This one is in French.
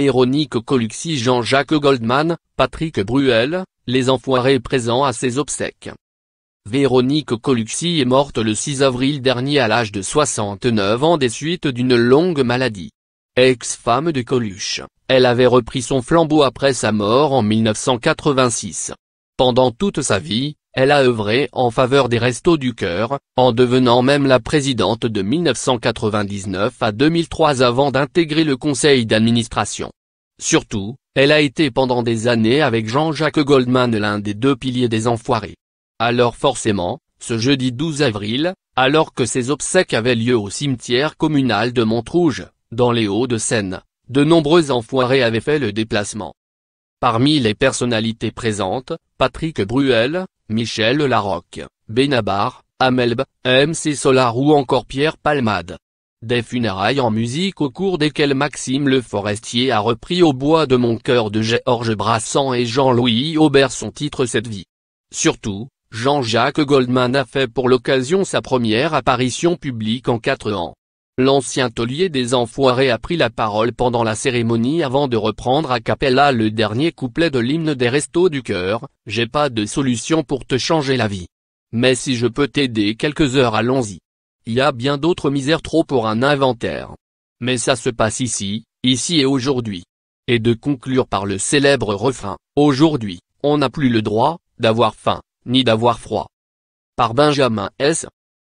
Véronique Coluxy Jean-Jacques Goldman, Patrick Bruel, les enfoirés présents à ses obsèques. Véronique Coluxy est morte le 6 avril dernier à l'âge de 69 ans des suites d'une longue maladie. Ex-femme de Coluche, elle avait repris son flambeau après sa mort en 1986. Pendant toute sa vie, elle a œuvré en faveur des Restos du Cœur, en devenant même la présidente de 1999 à 2003 avant d'intégrer le conseil d'administration. Surtout, elle a été pendant des années avec Jean-Jacques Goldman l'un des deux piliers des enfoirés. Alors forcément, ce jeudi 12 avril, alors que ses obsèques avaient lieu au cimetière communal de Montrouge, dans les Hauts-de-Seine, de nombreux enfoirés avaient fait le déplacement. Parmi les personnalités présentes, Patrick Bruel, Michel Larocque, Benabar, Amelb, MC Solar ou encore Pierre Palmade. Des funérailles en musique au cours desquelles Maxime Le Forestier a repris au bois de mon cœur de Georges Brassens et Jean-Louis Aubert son titre Cette vie. Surtout, Jean-Jacques Goldman a fait pour l'occasion sa première apparition publique en quatre ans. L'ancien taulier des Enfoirés a pris la parole pendant la cérémonie avant de reprendre à Capella le dernier couplet de l'hymne des Restos du Cœur, « J'ai pas de solution pour te changer la vie. Mais si je peux t'aider quelques heures allons-y. Il y a bien d'autres misères trop pour un inventaire. Mais ça se passe ici, ici et aujourd'hui. » Et de conclure par le célèbre refrain, « Aujourd'hui, on n'a plus le droit, d'avoir faim, ni d'avoir froid. » Par Benjamin S.